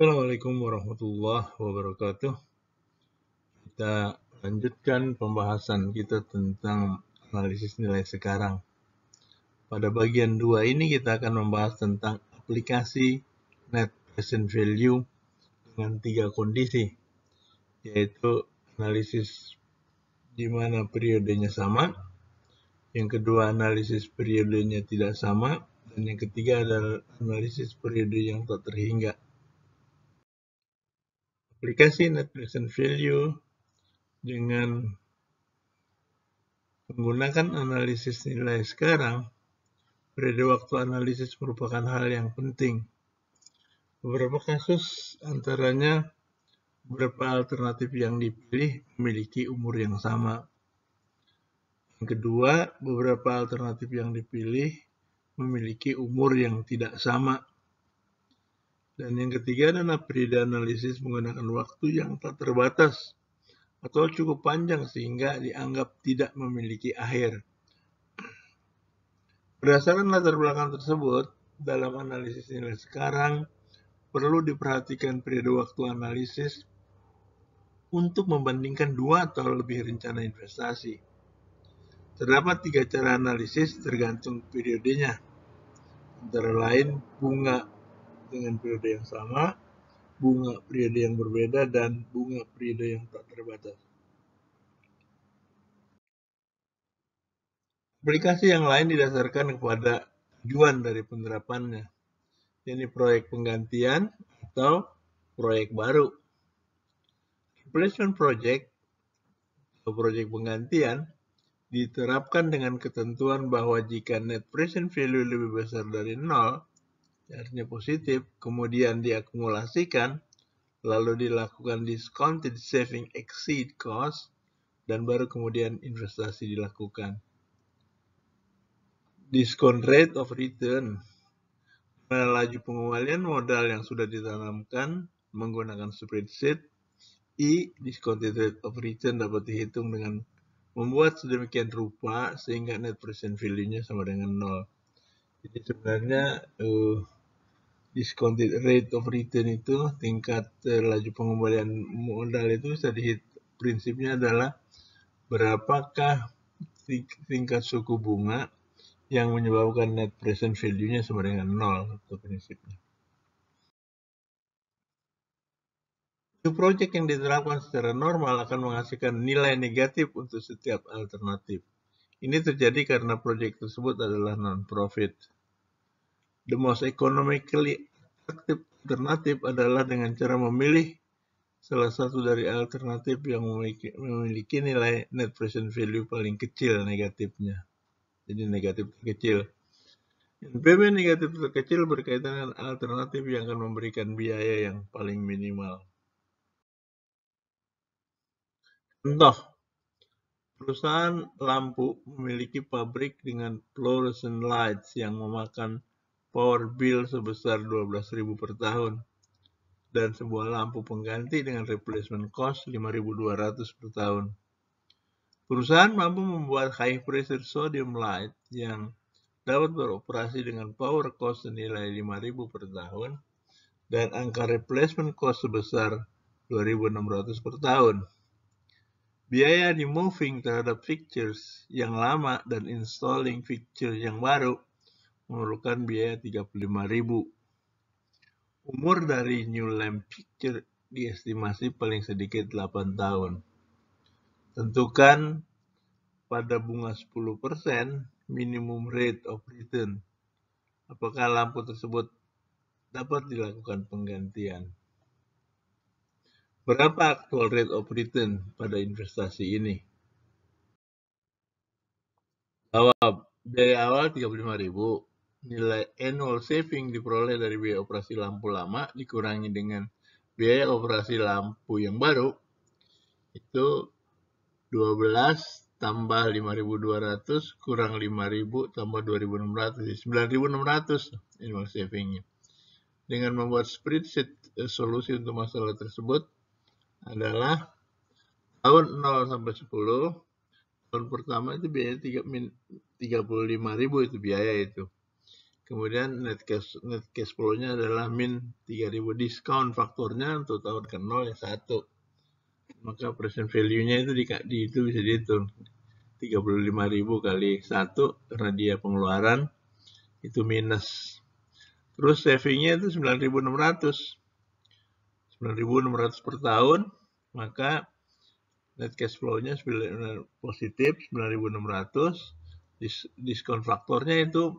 Assalamualaikum warahmatullahi wabarakatuh. Kita lanjutkan pembahasan kita tentang analisis nilai sekarang. Pada bagian 2 ini kita akan membahas tentang aplikasi net present value dengan tiga kondisi, yaitu analisis di mana periodenya sama, yang kedua analisis periodenya tidak sama, dan yang ketiga adalah analisis periode yang tak terhingga aplikasi net present value dengan menggunakan analisis nilai sekarang, periode waktu analisis merupakan hal yang penting. Beberapa kasus antaranya beberapa alternatif yang dipilih memiliki umur yang sama. Yang kedua, beberapa alternatif yang dipilih memiliki umur yang tidak sama. Dan yang ketiga adalah periode analisis menggunakan waktu yang tak terbatas atau cukup panjang sehingga dianggap tidak memiliki akhir. Berdasarkan latar belakang tersebut, dalam analisis nilai sekarang perlu diperhatikan periode waktu analisis untuk membandingkan dua atau lebih rencana investasi. Terdapat tiga cara analisis tergantung periodenya, antara lain bunga dengan periode yang sama, bunga periode yang berbeda, dan bunga periode yang tak terbatas. Aplikasi yang lain didasarkan kepada tujuan dari penerapannya, yaitu proyek penggantian atau proyek baru. Replacement project atau proyek penggantian diterapkan dengan ketentuan bahwa jika net present value lebih besar dari nol, artinya positif, kemudian diakumulasikan, lalu dilakukan discounted saving exceed cost, dan baru kemudian investasi dilakukan. Discount rate of return laju pengembalian modal yang sudah ditanamkan menggunakan spreadsheet I discounted rate of return dapat dihitung dengan membuat sedemikian rupa sehingga net present value-nya sama dengan nol. Jadi sebenarnya uh, discounted rate of return itu tingkat uh, laju pengembalian modal itu dihit prinsipnya adalah berapakah tingkat suku bunga yang menyebabkan net present value-nya sama dengan nol itu prinsipnya. New project yang diterapkan secara normal akan menghasilkan nilai negatif untuk setiap alternatif. Ini terjadi karena project tersebut adalah non-profit. The most economically active alternative adalah dengan cara memilih salah satu dari alternatif yang memiliki, memiliki nilai net present value paling kecil negatifnya. Jadi negatif terkecil. NPV negatif terkecil berkaitan dengan alternatif yang akan memberikan biaya yang paling minimal. Contoh, perusahaan lampu memiliki pabrik dengan fluorescent lights yang memakan power bill sebesar 12.000 per tahun dan sebuah lampu pengganti dengan replacement cost 5.200 per tahun. Perusahaan mampu membuat high pressure sodium light yang dapat beroperasi dengan power cost senilai 5.000 per tahun dan angka replacement cost sebesar 2.600 per tahun. Biaya di moving terhadap fixtures yang lama dan installing fixtures yang baru memerlukan biaya 35.000. Umur dari New Lamp Picture diestimasi paling sedikit 8 tahun. Tentukan pada bunga 10% minimum rate of return. Apakah lampu tersebut dapat dilakukan penggantian? Berapa actual rate of return pada investasi ini? Jawab, dari awal 35.000, Nilai annual saving diperoleh dari biaya operasi lampu lama dikurangi dengan biaya operasi lampu yang baru itu 12 tambah 5.200 kurang 5.000 tambah 2.600 9.600 annual savingnya dengan membuat spreadsheet eh, solusi untuk masalah tersebut adalah tahun 0 sampai 10 tahun pertama itu biaya 35.000 itu biaya itu Kemudian net cash, net cash flow-nya adalah min 3000 diskon faktornya untuk tahun ke 0 yang 1. Maka present value-nya itu di, di itu bisa dihitung. 35.000 kali 1 karena dia pengeluaran itu minus. Terus saving-nya itu 9.600. 9.600 per tahun, maka net cash flow-nya positif 9.600. Dis diskon faktornya itu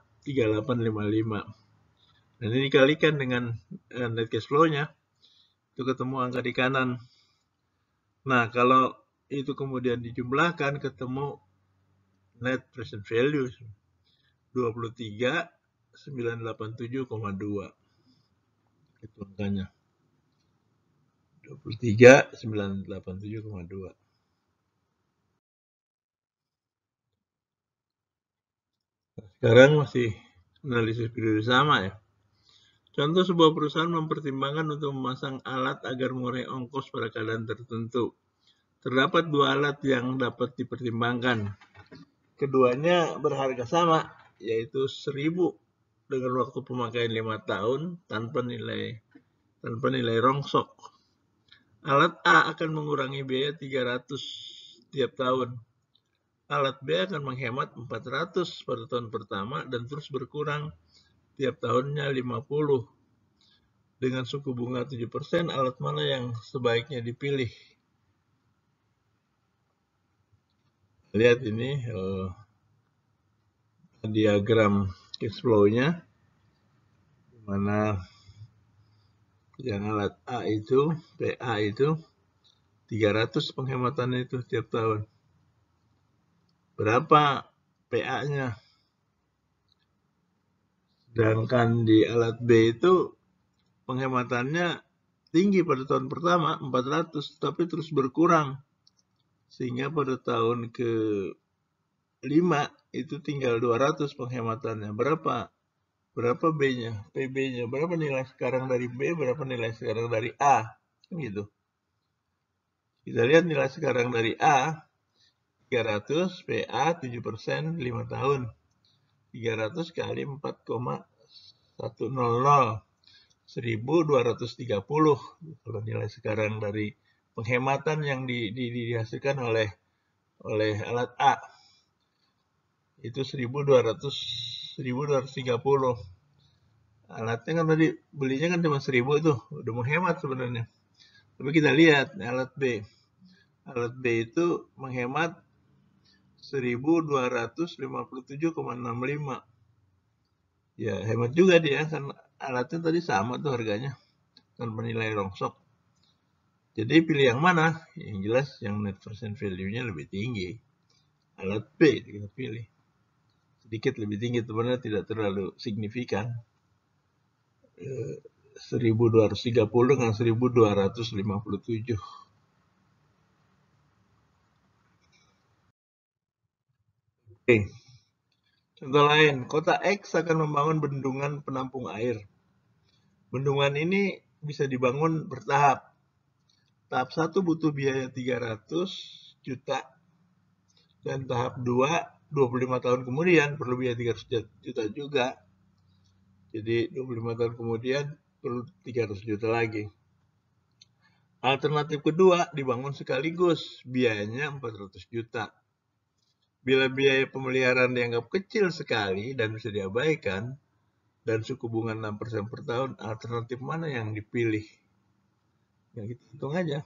3855. Dan ini dikalikan dengan eh, net cash flow-nya, itu ketemu angka di kanan. Nah, kalau itu kemudian dijumlahkan, ketemu net present value 23,987,2 itu angkanya 23,987,2 Sekarang masih analisis periode sama ya. Contoh sebuah perusahaan mempertimbangkan untuk memasang alat agar mengurangi ongkos pada keadaan tertentu. Terdapat dua alat yang dapat dipertimbangkan. Keduanya berharga sama, yaitu 1000 dengan waktu pemakaian 5 tahun tanpa nilai tanpa nilai rongsok. Alat A akan mengurangi biaya 300 tiap tahun alat B akan menghemat 400 pada tahun pertama dan terus berkurang tiap tahunnya 50. Dengan suku bunga 7%, alat mana yang sebaiknya dipilih? Lihat ini eh, diagram cash flow-nya, mana yang alat A itu, PA itu, 300 penghematannya itu tiap tahun berapa PA-nya. Sedangkan di alat B itu penghematannya tinggi pada tahun pertama 400 tapi terus berkurang. Sehingga pada tahun ke 5 itu tinggal 200 penghematannya. Berapa? Berapa B-nya? PB-nya. Berapa nilai sekarang dari B, berapa nilai sekarang dari A? Kan gitu. Kita lihat nilai sekarang dari A 300 PA 7 5 tahun. 300 kali 4,100. 1230 kalau nilai sekarang dari penghematan yang di, di, dihasilkan oleh oleh alat A itu 1200 1230 alatnya kan tadi belinya kan cuma 1000 itu udah menghemat sebenarnya tapi kita lihat alat B alat B itu menghemat 1257,65 ya hemat juga dia kan alatnya tadi sama tuh harganya tanpa nilai rongsok jadi pilih yang mana yang jelas yang net present value nya lebih tinggi alat B kita pilih sedikit lebih tinggi sebenarnya tidak terlalu signifikan 1230 eh, dengan 1257 Contoh lain, kota X akan membangun bendungan penampung air. Bendungan ini bisa dibangun bertahap. Tahap 1 butuh biaya 300 juta dan tahap 2 25 tahun kemudian perlu biaya 300 juta juga. Jadi 25 tahun kemudian perlu 300 juta lagi. Alternatif kedua dibangun sekaligus biayanya 400 juta Bila biaya pemeliharaan dianggap kecil sekali dan bisa diabaikan, dan suku bunga 6% per tahun, alternatif mana yang dipilih? Yang kita hitung aja.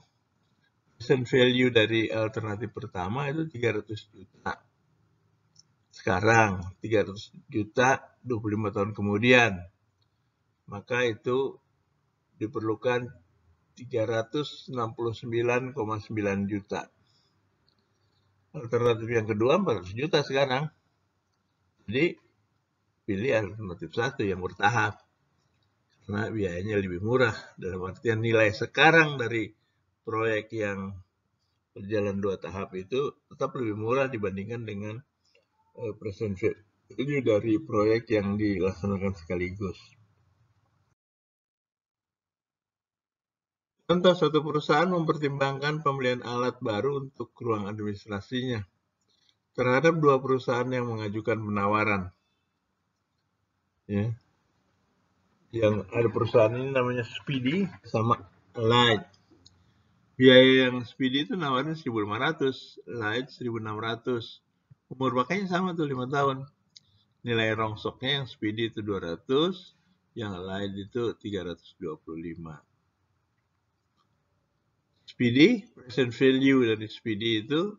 Present value dari alternatif pertama itu 300 juta. Sekarang 300 juta 25 tahun kemudian. Maka itu diperlukan 369,9 juta alternatif yang kedua 400 juta sekarang. Jadi pilih alternatif satu yang bertahap. Karena biayanya lebih murah. Dalam artian nilai sekarang dari proyek yang berjalan dua tahap itu tetap lebih murah dibandingkan dengan uh, eh, present value dari proyek yang dilaksanakan sekaligus. Contoh, suatu perusahaan mempertimbangkan pembelian alat baru untuk ruang administrasinya terhadap dua perusahaan yang mengajukan penawaran. Ya. Yang ada perusahaan ini namanya Speedy sama Light. Biaya yang Speedy itu nawarnya 1.500, Light 1.600. Umur pakainya sama tuh 5 tahun. Nilai rongsoknya yang Speedy itu 200, yang Light itu 325. SPD, present value dari SPD itu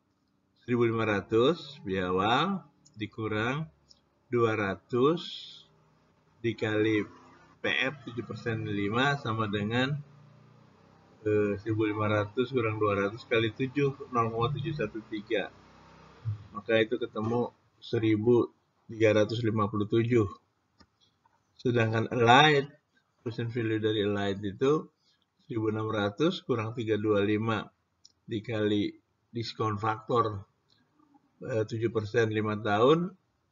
1500 biaya awal dikurang 200 dikali PF 7% 5 sama dengan eh, 1500 kurang 200 kali 7 0,713 maka itu ketemu 1357 sedangkan light present value dari light itu 1600 kurang 325 dikali diskon faktor 7% eh, 5 tahun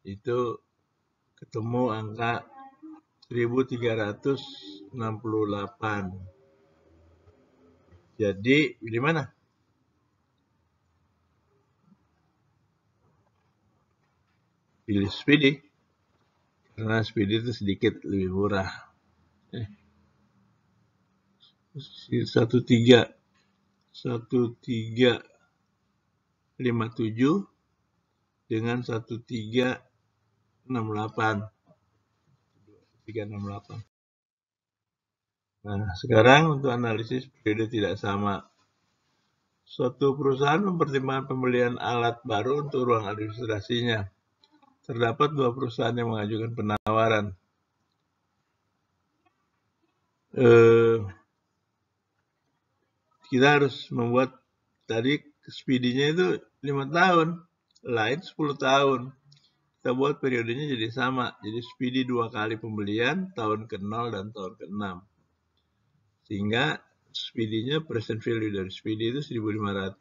itu ketemu angka 1368 jadi di mana pilih speedy karena speedy itu sedikit lebih murah eh satu tiga satu tiga lima tujuh dengan satu tiga enam delapan tiga enam delapan Nah, sekarang untuk analisis periode tidak sama. Suatu perusahaan mempertimbangkan pembelian alat baru untuk ruang administrasinya. Terdapat dua perusahaan yang mengajukan penawaran. Eh, kita harus membuat tadi speedinya itu lima tahun lain 10 tahun kita buat periodenya jadi sama jadi speedy dua kali pembelian tahun ke 0 dan tahun ke 6 sehingga speedinya present value dari speedy itu 1500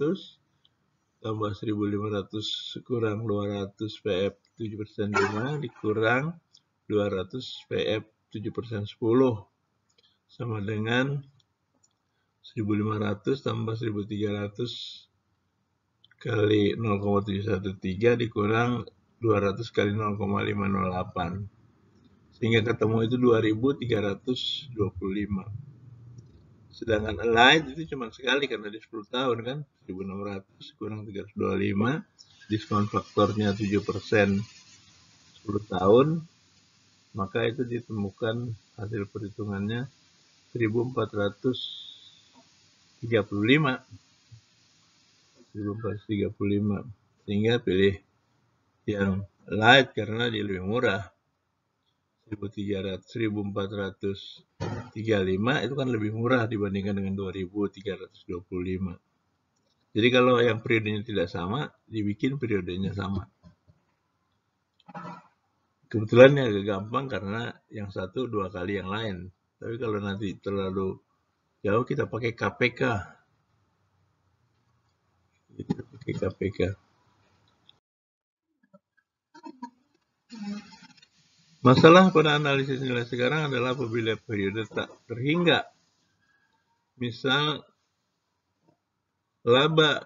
tambah 1500 kurang 200 PF 7% 5 dikurang 200 PF 7% 10 sama dengan 1500 tambah 1300 kali 0,713 dikurang 200 kali 0,508 sehingga ketemu itu 2325 sedangkan light itu cuma sekali karena di 10 tahun kan 1600 kurang 325 diskon faktornya 7% 10 tahun maka itu ditemukan hasil perhitungannya 1400 35 735 sehingga pilih yang light karena dia lebih murah 1300 1435 itu kan lebih murah dibandingkan dengan 2325 jadi kalau yang periodenya tidak sama dibikin periodenya sama kebetulan ini gampang karena yang satu dua kali yang lain tapi kalau nanti terlalu jauh kita pakai KPK kita pakai KPK Masalah pada analisis nilai sekarang adalah apabila periode tak terhingga. Misal, laba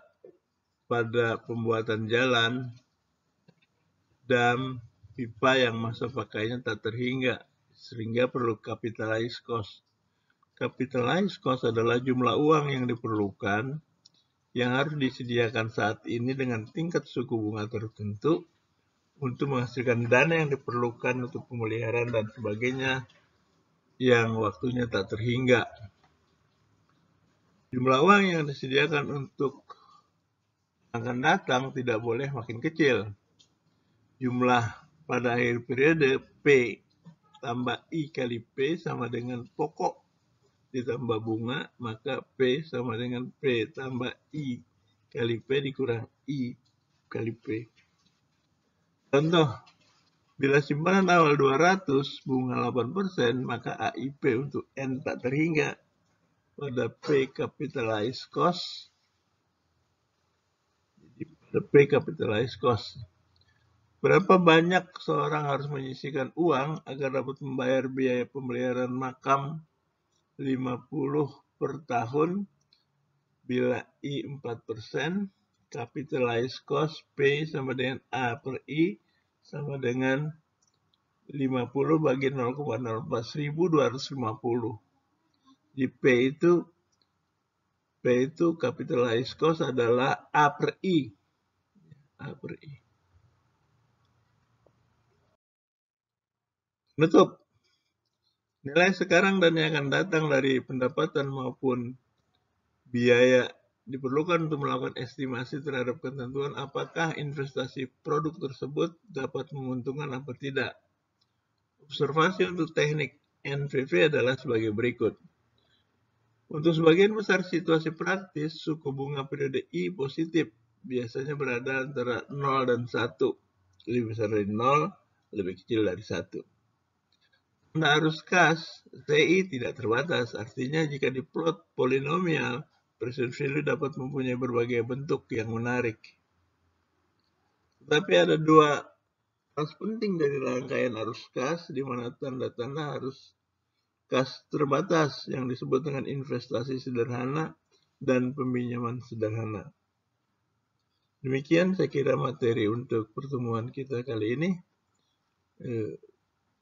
pada pembuatan jalan dan pipa yang masa pakainya tak terhingga, sehingga perlu kapitalis cost. Capitalized cost adalah jumlah uang yang diperlukan yang harus disediakan saat ini dengan tingkat suku bunga tertentu untuk menghasilkan dana yang diperlukan untuk pemeliharaan dan sebagainya yang waktunya tak terhingga. Jumlah uang yang disediakan untuk akan datang tidak boleh makin kecil. Jumlah pada akhir periode P tambah I kali P sama dengan pokok ditambah bunga, maka P sama dengan P tambah I kali P dikurang I kali P. Contoh, bila simpanan awal 200 bunga 8%, maka AIP untuk N tak terhingga pada P capitalized cost. Jadi pada P capitalized cost. Berapa banyak seorang harus menyisikan uang agar dapat membayar biaya pemeliharaan makam 50 per tahun bila I 4%, capitalized cost P sama dengan A per I sama dengan 50 bagi 0,014 1250. Di P itu P itu capitalized cost adalah A per I. A per I. Menutup Nilai sekarang dan yang akan datang dari pendapatan maupun biaya diperlukan untuk melakukan estimasi terhadap ketentuan apakah investasi produk tersebut dapat menguntungkan atau tidak. Observasi untuk teknik NVV adalah sebagai berikut. Untuk sebagian besar situasi praktis, suku bunga periode I positif, biasanya berada antara 0 dan 1, lebih besar dari 0, lebih kecil dari 1 arus kas TI tidak terbatas. Artinya jika diplot polinomial, presiden value dapat mempunyai berbagai bentuk yang menarik. Tapi ada dua khas penting dari rangkaian arus kas di mana tanda-tanda harus kas terbatas yang disebut dengan investasi sederhana dan peminjaman sederhana. Demikian saya kira materi untuk pertemuan kita kali ini. Eh,